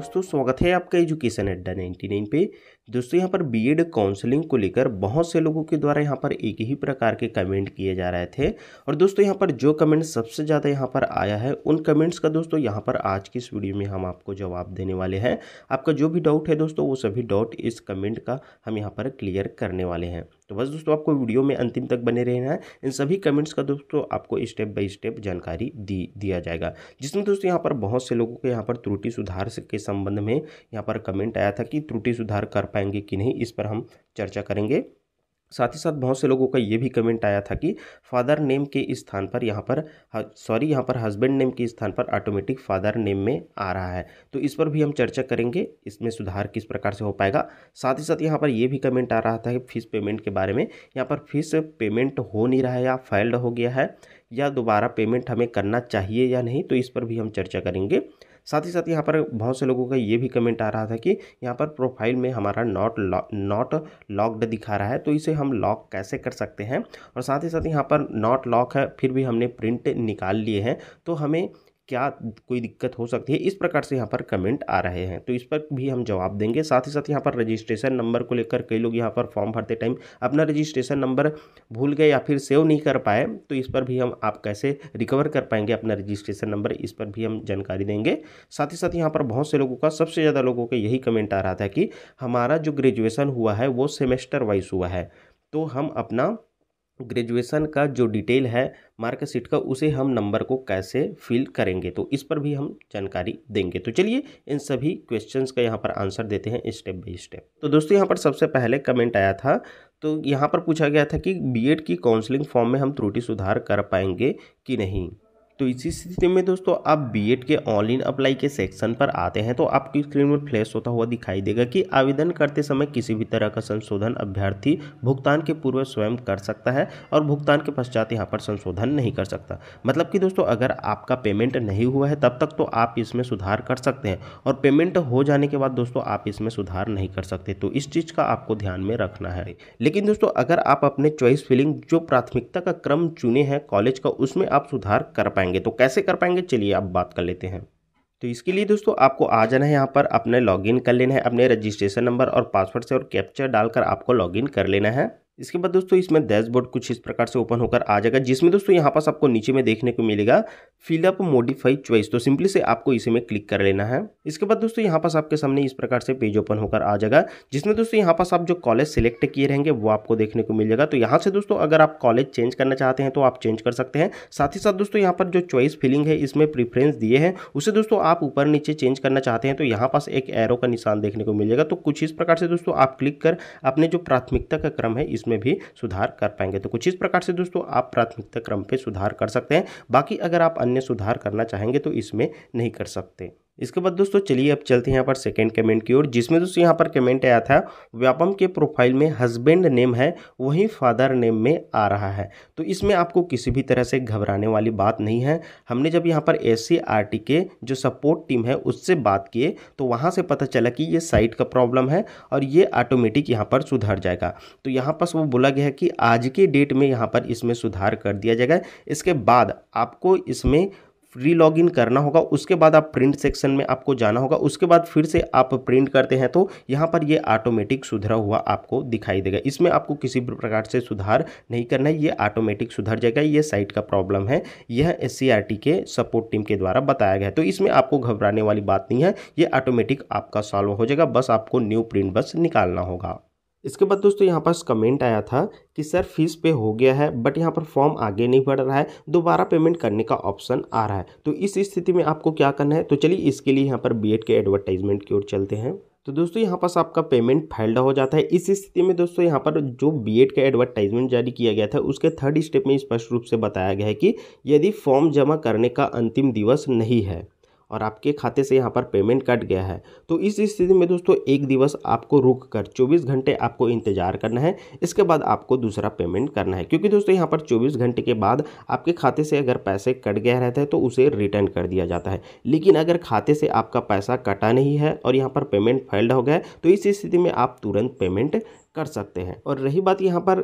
दोस्तों स्वागत है आपका एजुकेशन अड्डा नाइन्टी नाइन पे दोस्तों यहाँ पर बीएड काउंसलिंग को लेकर बहुत से लोगों के द्वारा यहाँ पर एक ही प्रकार के कमेंट किए जा रहे थे और दोस्तों यहाँ पर जो कमेंट सबसे ज़्यादा यहाँ पर आया है उन कमेंट्स का दोस्तों यहाँ पर आज की इस वीडियो में हम आपको जवाब देने वाले हैं आपका जो भी डाउट है दोस्तों वो सभी डाउट इस कमेंट का हम यहाँ पर क्लियर करने वाले हैं तो बस दोस्तों आपको वीडियो में अंतिम तक बने रहना है इन सभी कमेंट्स का दोस्तों आपको स्टेप बाय स्टेप जानकारी दी दिया जाएगा जिसमें दोस्तों यहाँ पर बहुत से लोगों के यहाँ पर त्रुटि सुधार के संबंध में यहाँ पर कमेंट आया था कि त्रुटि सुधार कर पाएंगे कि नहीं इस पर हम चर्चा करेंगे साथ ही साथ बहुत से लोगों का ये भी कमेंट आया था कि फादर नेम के स्थान पर यहाँ पर सॉरी हाँ, यहाँ पर हस्बैंड नेम के स्थान पर ऑटोमेटिक फादर नेम में आ रहा है तो इस पर भी हम चर्चा करेंगे इसमें सुधार किस प्रकार से हो पाएगा साथ ही साथ यहाँ पर ये भी कमेंट आ रहा था कि फीस पेमेंट के बारे में यहाँ पर फीस पेमेंट हो नहीं रहा है या फाइल्ड हो गया है या दोबारा पेमेंट हमें करना चाहिए या नहीं तो इस पर भी हम चर्चा करेंगे साथ ही साथ यहाँ पर बहुत से लोगों का ये भी कमेंट आ रहा था कि यहाँ पर प्रोफाइल में हमारा नॉट नॉट लॉक्ड दिखा रहा है तो इसे हम लॉक कैसे कर सकते हैं और साथ ही साथ यहाँ पर नॉट लॉक है फिर भी हमने प्रिंट निकाल लिए हैं तो हमें क्या कोई दिक्कत हो सकती है इस प्रकार से यहाँ पर कमेंट आ रहे हैं तो इस पर भी हम जवाब देंगे साथ ही साथ यहाँ पर रजिस्ट्रेशन नंबर को लेकर कई लोग यहाँ पर फॉर्म भरते टाइम अपना रजिस्ट्रेशन नंबर भूल गए या फिर सेव नहीं कर पाए तो इस पर भी हम आप कैसे रिकवर कर पाएंगे अपना रजिस्ट्रेशन नंबर इस पर भी हम जानकारी देंगे साथ ही साथ यहाँ पर बहुत से लोगों का सबसे ज़्यादा लोगों का यही कमेंट आ रहा था कि हमारा जो ग्रेजुएसन हुआ है वो सेमेस्टर वाइज हुआ है तो हम अपना ग्रेजुएशन का जो डिटेल है मार्कशीट का उसे हम नंबर को कैसे फिल करेंगे तो इस पर भी हम जानकारी देंगे तो चलिए इन सभी क्वेश्चंस का यहाँ पर आंसर देते हैं स्टेप बाय स्टेप तो दोस्तों यहाँ पर सबसे पहले कमेंट आया था तो यहाँ पर पूछा गया था कि बीएड की काउंसलिंग फॉर्म में हम त्रुटि सुधार कर पाएंगे कि नहीं तो इसी स्थिति में दोस्तों आप बीएड के ऑनलाइन अप्लाई के सेक्शन पर आते हैं तो आपकी स्क्रीन में फ्लैश होता हुआ दिखाई देगा कि आवेदन करते समय किसी भी तरह का संशोधन अभ्यर्थी भुगतान के पूर्व स्वयं कर सकता है और भुगतान के पश्चात यहाँ पर संशोधन नहीं कर सकता मतलब कि दोस्तों अगर आपका पेमेंट नहीं हुआ है तब तक तो आप इसमें सुधार कर सकते हैं और पेमेंट हो जाने के बाद दोस्तों आप इसमें सुधार नहीं कर सकते तो इस चीज़ का आपको ध्यान में रखना है लेकिन दोस्तों अगर आप अपने चॉइस फिलिंग जो प्राथमिकता का क्रम चुने हैं कॉलेज का उसमें आप सुधार कर पाएंगे पाएंगे तो कैसे कर पाएंगे चलिए आप बात कर लेते हैं तो इसके लिए दोस्तों आपको आ जाना है यहाँ पर अपने लॉगिन कर लेना है अपने रजिस्ट्रेशन नंबर और पासवर्ड से और कैप्चर डालकर आपको लॉगिन कर लेना है इसके बाद दोस्तों इसमें डैशबोर्ड कुछ इस प्रकार से ओपन होकर आ जाएगा जिसमें दोस्तों यहाँ पास आपको नीचे में देखने को मिलेगा फिलअप मोडिफाइड चॉइस तो सिंपली से आपको इसी में क्लिक कर लेना है इसके बाद दोस्तों यहाँ पास आपके सामने इस प्रकार से पेज ओपन होकर आ जाएगा जिसमें दोस्तों यहाँ पास आप जो कॉलेज सेलेक्ट किए रहेंगे वो आपको देखने को मिल जाएगा तो यहाँ से दोस्तों अगर आप कॉलेज चेंज करना चाहते हैं तो आप चेंज कर सकते हैं साथ ही साथ दोस्तों यहाँ पर जो चॉइस फिलिंग है इसमें प्रीफरेंस दिए हैं उसे दोस्तों आप ऊपर नीचे चेंज करना चाहते हैं तो यहाँ पास एक एरो का निशान देखने को मिलेगा तो कुछ इस प्रकार से दोस्तों आप क्लिक कर अपने जो प्राथमिकता का क्रम है इसमें उसमें भी सुधार कर पाएंगे तो कुछ इस प्रकार से दोस्तों आप प्राथमिकता क्रम पर सुधार कर सकते हैं बाकी अगर आप अन्य सुधार करना चाहेंगे तो इसमें नहीं कर सकते इसके बाद दोस्तों चलिए अब चलते हैं यहाँ पर सेकंड कमेंट की ओर जिसमें दोस्तों यहाँ पर कमेंट आया था व्यापम के प्रोफाइल में हस्बैंड नेम है वहीं फादर नेम में आ रहा है तो इसमें आपको किसी भी तरह से घबराने वाली बात नहीं है हमने जब यहाँ पर एस के जो सपोर्ट टीम है उससे बात किए तो वहाँ से पता चला कि ये साइट का प्रॉब्लम है और ये ऑटोमेटिक यहाँ पर सुधर जाएगा तो यहाँ पर वो बोला गया है कि आज के डेट में यहाँ पर इसमें सुधार कर दिया जाएगा इसके बाद आपको इसमें री लॉग इन करना होगा उसके बाद आप प्रिंट सेक्शन में आपको जाना होगा उसके बाद फिर से आप प्रिंट करते हैं तो यहाँ पर ये ऑटोमेटिक सुधरा हुआ आपको दिखाई देगा इसमें आपको किसी भी प्रकार से सुधार नहीं करना है ये ऑटोमेटिक सुधर जाएगा ये साइट का प्रॉब्लम है यह एस के सपोर्ट टीम के द्वारा बताया गया तो इसमें आपको घबराने वाली बात नहीं है ये ऑटोमेटिक आपका सॉल्व हो जाएगा बस आपको न्यू प्रिंट बस निकालना होगा इसके बाद दोस्तों यहाँ पास कमेंट आया था कि सर फीस पे हो गया है बट यहाँ पर फॉर्म आगे नहीं बढ़ रहा है दोबारा पेमेंट करने का ऑप्शन आ रहा है तो इस स्थिति में आपको क्या करना है तो चलिए इसके लिए यहाँ पर बी के एडवर्टाइजमेंट की ओर चलते हैं तो दोस्तों यहाँ पास आपका पेमेंट फाइल्ड हो जाता है इस स्थिति में दोस्तों यहाँ पर जो बीएड का एडवर्टाइजमेंट जारी किया गया था उसके थर्ड स्टेप में स्पष्ट रूप से बताया गया है कि यदि फॉर्म जमा करने का अंतिम दिवस नहीं है और आपके खाते से यहाँ पर पेमेंट कट गया है तो इस स्थिति में दोस्तों एक दिवस आपको रुक कर चौबीस घंटे आपको इंतजार करना है इसके बाद आपको दूसरा पेमेंट करना है क्योंकि दोस्तों यहाँ पर चौबीस घंटे के बाद आपके खाते से अगर पैसे कट गया रहता है तो उसे रिटर्न कर दिया जाता है लेकिन अगर खाते से आपका पैसा कटा नहीं है और यहाँ पर पेमेंट फेल्ड हो गया तो इस स्थिति में आप तुरंत पेमेंट कर सकते हैं और रही बात यहाँ पर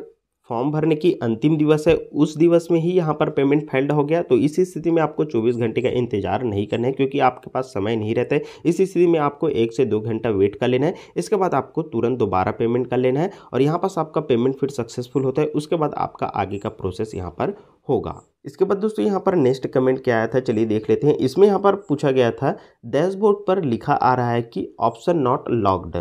फॉर्म भरने की अंतिम दिवस है उस दिवस में ही यहाँ पर पेमेंट फेल्ड हो गया तो इसी स्थिति में आपको 24 घंटे का इंतजार नहीं करना है क्योंकि आपके पास समय नहीं रहता है इसी स्थिति में आपको एक से दो घंटा वेट कर लेना है इसके बाद आपको तुरंत दोबारा पेमेंट कर लेना है और यहाँ पास आपका पेमेंट फिर सक्सेसफुल होता है उसके बाद आपका आगे का प्रोसेस यहाँ पर होगा इसके बाद दोस्तों यहाँ पर नेक्स्ट कमेंट क्या आया था चलिए देख लेते हैं इसमें यहाँ पर पूछा गया था डैशबोर्ड पर लिखा आ रहा है कि ऑप्शन नॉट लॉक्ड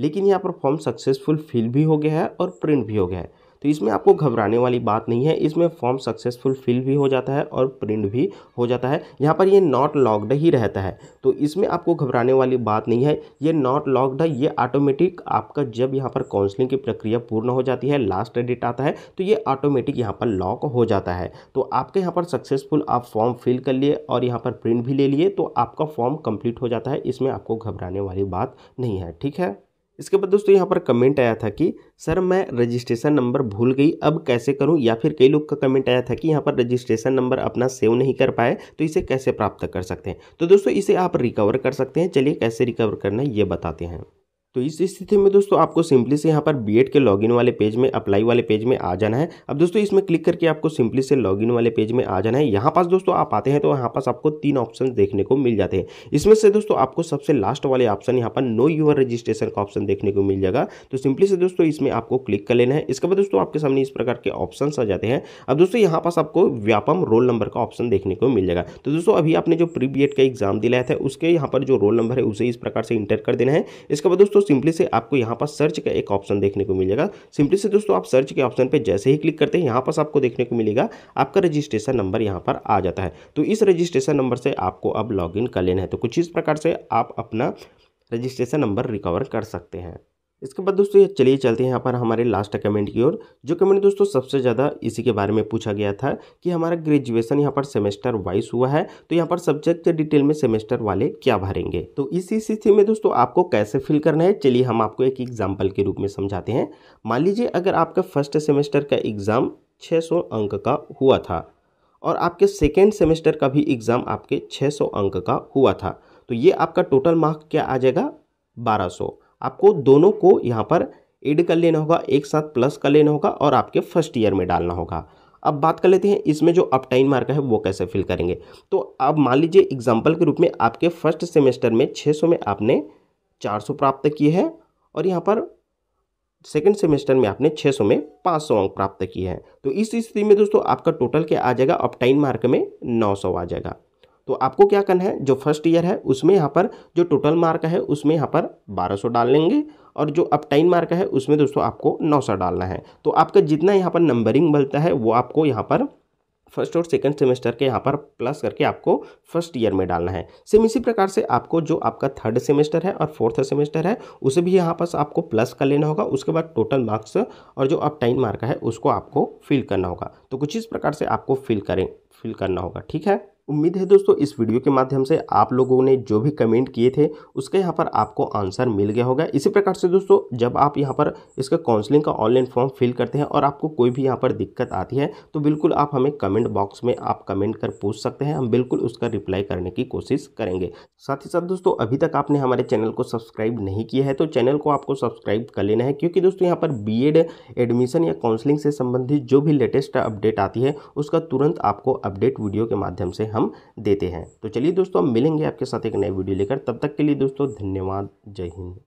लेकिन यहाँ पर फॉर्म सक्सेसफुल फिल भी हो गया है और प्रिंट भी हो गया है तो इसमें आपको घबराने वाली बात नहीं है इसमें फॉर्म सक्सेसफुल फिल भी हो जाता है और प्रिंट भी हो जाता है यहाँ पर ये नॉट लॉक्ड ही रहता है तो इसमें आपको घबराने वाली बात नहीं है ये नॉट लॉक्ड है ये ऑटोमेटिक आपका जब यहाँ पर काउंसलिंग की प्रक्रिया पूर्ण हो जाती है लास्ट डेट आता है तो ये ऑटोमेटिक यहाँ पर लॉक हो जाता है तो आपके यहाँ पर सक्सेसफुल आप फॉर्म फिल कर लिए और यहाँ पर प्रिंट भी ले लिए तो आपका फॉर्म कंप्लीट हो जाता है इसमें आपको घबराने वाली बात नहीं है ठीक है इसके बाद दोस्तों यहाँ पर कमेंट आया था कि सर मैं रजिस्ट्रेशन नंबर भूल गई अब कैसे करूँ या फिर कई लोग का कमेंट आया था कि यहाँ पर रजिस्ट्रेशन नंबर अपना सेव नहीं कर पाए तो इसे कैसे प्राप्त कर सकते हैं तो दोस्तों इसे आप रिकवर कर सकते हैं चलिए कैसे रिकवर करना है ये बताते हैं तो इस स्थिति में दोस्तों आपको सिंपली से यहाँ पर बी के लॉगिन वाले पेज में अप्लाई वाले पेज में आ जाना है अब दोस्तों इसमें क्लिक करके आपको सिंपली से लॉगिन वाले पेज में आ जाना है यहाँ पास दोस्तों आप आते हैं तो यहाँ पास आपको तीन ऑप्शन देखने को मिल जाते हैं इसमें से दोस्तों आपको सबसे लास्ट वाले ऑप्शन यहाँ पर नो यूर रजिस्ट्रेशन का ऑप्शन देखने को मिल जाएगा तो सिंपली से दोस्तों इसमें आपको क्लिक कर लेना है इसके बाद दोस्तों आपके सामने इस प्रकार के ऑप्शन आ जाते हैं अब दोस्तों यहाँ पास आपको व्यापम रोल नंबर का ऑप्शन देखने को मिल जाएगा तो दोस्तों अभी आपने जो प्री बी का एग्जाम दिलाया था उसके यहाँ पर जो रोल नंबर है उसे इस प्रकार से इंटर कर देना है इसके बाद दोस्तों दोस्तों सिंपली से आपको यहाँ पर सर्च का एक ऑप्शन देखने को मिलेगा सिंपली से दोस्तों आप सर्च के ऑप्शन पर जैसे ही क्लिक करते हैं यहाँ पर आपको देखने को मिलेगा आपका रजिस्ट्रेशन नंबर यहाँ पर आ जाता है तो इस रजिस्ट्रेशन नंबर से आपको अब इन कर लेना है तो कुछ इस प्रकार से आप अपना रजिस्ट्रेशन नंबर रिकवर कर सकते हैं इसके बाद दोस्तों ये चलिए चलते हैं यहाँ पर हमारे लास्ट कमेंट की ओर जो कमेंट दोस्तों सबसे ज़्यादा इसी के बारे में पूछा गया था कि हमारा ग्रेजुएशन यहाँ पर सेमेस्टर वाइज हुआ है तो यहाँ पर सब्जेक्ट के डिटेल में सेमेस्टर वाले क्या भरेंगे तो इसी स्थिति में दोस्तों आपको कैसे फिल करना है चलिए हम आपको एक एग्जाम्पल के रूप में समझाते हैं मान लीजिए अगर आपका फर्स्ट सेमेस्टर का एग्ज़ाम छः अंक का हुआ था और आपके सेकेंड सेमेस्टर का भी एग्ज़ाम आपके छः अंक का हुआ था तो ये आपका टोटल मार्क क्या आ जाएगा बारह आपको दोनों को यहाँ पर एड कर लेना होगा एक साथ प्लस कर लेना होगा और आपके फर्स्ट ईयर में डालना होगा अब बात कर लेते हैं इसमें जो अपटाइन मार्क है वो कैसे फिल करेंगे तो अब मान लीजिए एग्जाम्पल के रूप में आपके फर्स्ट सेमेस्टर में 600 में आपने 400 प्राप्त किए हैं और यहाँ पर सेकेंड सेमेस्टर में आपने 600 में 500 अंक प्राप्त किए हैं तो इस स्थिति में दोस्तों आपका टोटल क्या आ जाएगा अपटाइन मार्क में सौ आ जाएगा तो आपको क्या करना है जो फर्स्ट ईयर है उसमें यहाँ पर जो टोटल मार्क है उसमें यहाँ पर 1200 डाल लेंगे और जो अब मार्क है उसमें दोस्तों आपको 900 डालना है तो आपका जितना यहाँ पर नंबरिंग बनता है वो आपको यहाँ पर फर्स्ट और सेकंड सेमेस्टर के यहाँ पर प्लस करके आपको फर्स्ट ईयर में डालना है सेम इसी प्रकार से आपको जो आपका थर्ड सेमेस्टर है और फोर्थ सेमेस्टर है उसे भी यहाँ पर आपको प्लस कर लेना होगा उसके बाद टोटल मार्क्स और जो अपटाइन टाइम मार्क है उसको आपको फिल करना होगा तो कुछ इस प्रकार से आपको फिल करें फिल करना होगा ठीक है उम्मीद है दोस्तों इस वीडियो के माध्यम से आप लोगों ने जो भी कमेंट किए थे उसके यहाँ पर आपको आंसर मिल गया होगा इसी प्रकार से दोस्तों जब आप यहाँ पर इसका काउंसलिंग का ऑनलाइन फॉर्म फिल करते हैं और आपको कोई भी यहाँ पर दिक्कत आती है तो बिल्कुल आप हमें कमेंट बॉक्स में आप कमेंट कर पूछ सकते हैं हम बिल्कुल उसका रिप्लाई करने की कोशिश करेंगे साथ ही साथ दोस्तों अभी तक आपने हमारे चैनल को सब्सक्राइब नहीं किया है तो चैनल को आपको सब्सक्राइब कर लेना है क्योंकि दोस्तों यहाँ पर बी एडमिशन या काउंसलिंग से संबंधित जो भी लेटेस्ट अपडेट आती है उसका तुरंत आपको अपडेट वीडियो के माध्यम से हम हम देते हैं तो चलिए दोस्तों हम मिलेंगे आपके साथ एक नए वीडियो लेकर तब तक के लिए दोस्तों धन्यवाद जय हिंद